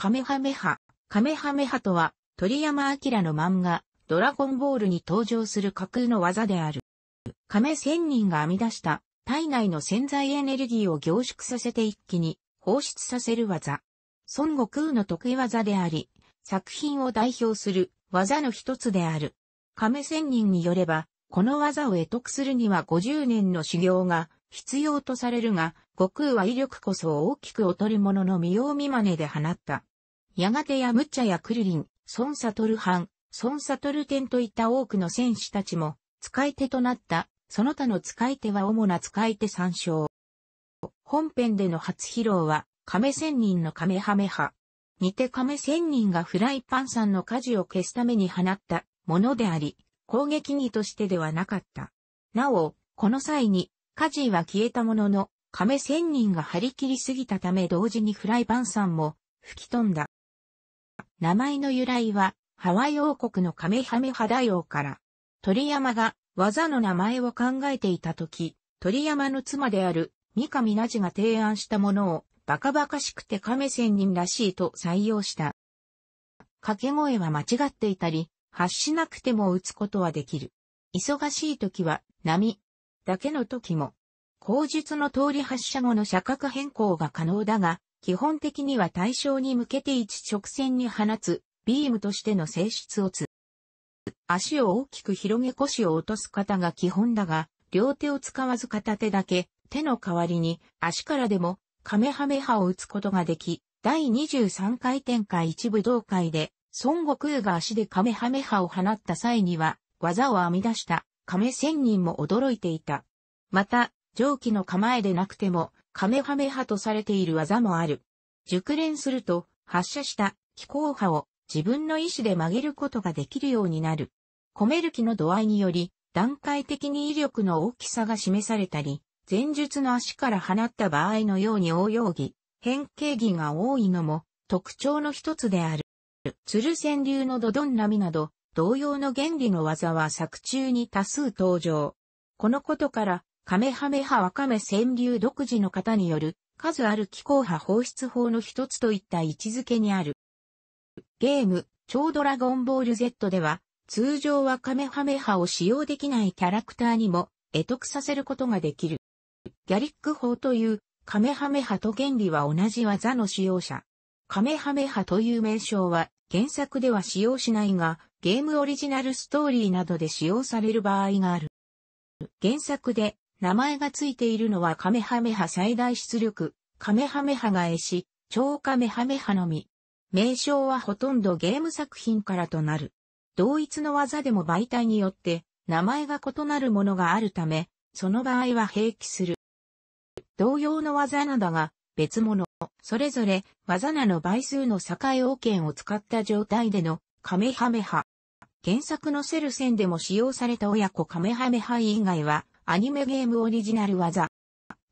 カメハメハ。カメハメハとは、鳥山明の漫画、ドラゴンボールに登場する架空の技である。亀仙人が編み出した、体内の潜在エネルギーを凝縮させて一気に放出させる技。孫悟空の得意技であり、作品を代表する技の一つである。亀仙人によれば、この技を得得するには50年の修行が必要とされるが、悟空は威力こそ大きく劣るものの見よう見真似で放った。やがてやむっちゃやクルリン、孫悟藩、孫悟天といった多くの戦士たちも、使い手となった、その他の使い手は主な使い手参照。本編での初披露は、亀仙人の亀ハメ派。似て亀仙人がフライパンさんの火事を消すために放ったものであり、攻撃にとしてではなかった。なお、この際に、火事は消えたものの、亀仙人が張り切りすぎたため同時にフライパンさんも吹き飛んだ。名前の由来は、ハワイ王国のカメハメハ大王から、鳥山が技の名前を考えていた時、鳥山の妻である三上なじが提案したものを、バカバカしくて亀仙人らしいと採用した。掛け声は間違っていたり、発しなくても打つことはできる。忙しい時は、波、だけの時も、口述の通り発射後の射角変更が可能だが、基本的には対象に向けて一直線に放つ、ビームとしての性質をつ。足を大きく広げ腰を落とす方が基本だが、両手を使わず片手だけ、手の代わりに足からでもカメハメハを打つことができ、第23回転回一武道会で、孫悟空が足でカメハメハを放った際には、技を編み出した、亀仙人も驚いていた。また、上記の構えでなくても、カメハメハとされている技もある。熟練すると、発射した気候波を自分の意志で曲げることができるようになる。コメル気の度合いにより、段階的に威力の大きさが示されたり、前述の足から放った場合のように応用儀、変形技が多いのも特徴の一つである。鶴川流のドドン波など、同様の原理の技は作中に多数登場。このことから、カメハメハワカメ川柳独自の方による数ある気候派放出法の一つといった位置づけにある。ゲーム、超ドラゴンボール Z では、通常はカメハメハを使用できないキャラクターにも、得得させることができる。ギャリック法という、カメハメハと原理は同じ技の使用者。カメハメハという名称は、原作では使用しないが、ゲームオリジナルストーリーなどで使用される場合がある。原作で、名前がついているのはカメハメハ最大出力、カメハメハが絵し、超カメハメハのみ。名称はほとんどゲーム作品からとなる。同一の技でも媒体によって名前が異なるものがあるため、その場合は併記する。同様の技などが別物、それぞれ技なの倍数の境王権を使った状態でのカメハメハ。原作のセル戦でも使用された親子カメハメハ以外はアニメゲームオリジナル技。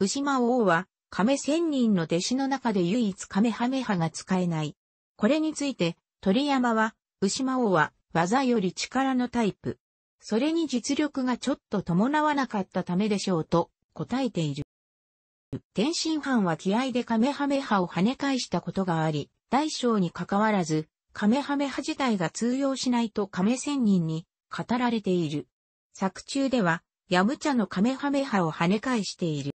牛魔王は、亀仙人の弟子の中で唯一カメハメハが使えない。これについて、鳥山は、牛魔王は、技より力のタイプ。それに実力がちょっと伴わなかったためでしょうと、答えている。天津藩は気合でカメハメハを跳ね返したことがあり、大小に関わらず、カメハメハ自体が通用しないと亀仙人に語られている。作中では、ヤムチャのカメハメハを跳ね返している。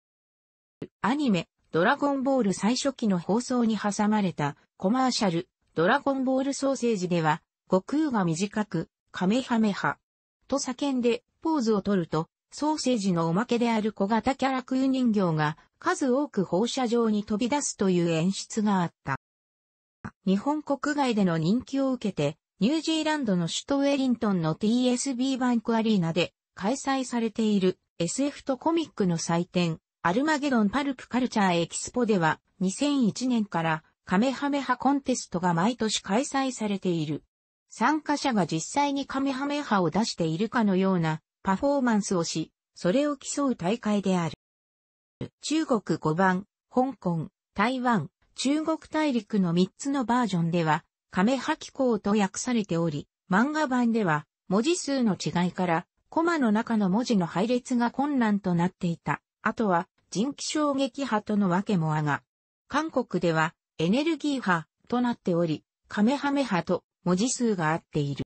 アニメ、ドラゴンボール最初期の放送に挟まれたコマーシャル、ドラゴンボールソーセージでは、悟空が短く、カメハメハ、と叫んでポーズを取ると、ソーセージのおまけである小型キャラクー人形が数多く放射状に飛び出すという演出があった。日本国外での人気を受けて、ニュージーランドの首都ウェリントンの TSB バンクアリーナで開催されている SF とコミックの祭典、アルマゲドンパルプカルチャーエキスポでは2001年からカメハメハコンテストが毎年開催されている。参加者が実際にカメハメハを出しているかのようなパフォーマンスをし、それを競う大会である。中国5番、香港、台湾、中国大陸の3つのバージョンでは、カメハ機構と訳されており、漫画版では文字数の違いからコマの中の文字の配列が困難となっていた。あとは、人気衝撃波とのわけもあが。韓国では、エネルギー波となっており、カメハメ波と文字数が合っている。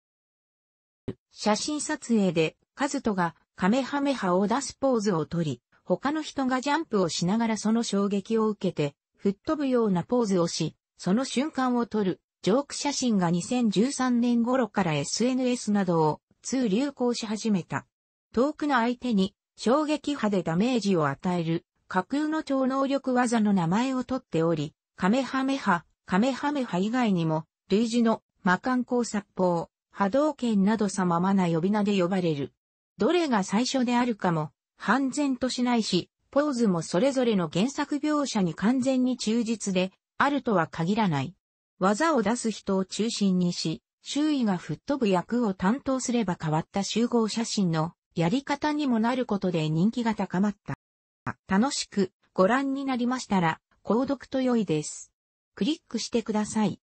写真撮影で、カズトがカメハメ波を出すポーズをとり、他の人がジャンプをしながらその衝撃を受けて、吹っ飛ぶようなポーズをし、その瞬間を撮る、ジョーク写真が2013年頃から SNS などを2流行し始めた。遠くの相手に衝撃波でダメージを与える架空の超能力技の名前を取っており、カメハメハ、カメハメハ以外にも、類似の魔漢光殺法、波動拳など様々な呼び名で呼ばれる。どれが最初であるかも、半然としないし、ポーズもそれぞれの原作描写に完全に忠実で、あるとは限らない。技を出す人を中心にし、周囲が吹っ飛ぶ役を担当すれば変わった集合写真のやり方にもなることで人気が高まった。楽しくご覧になりましたら、購読と良いです。クリックしてください。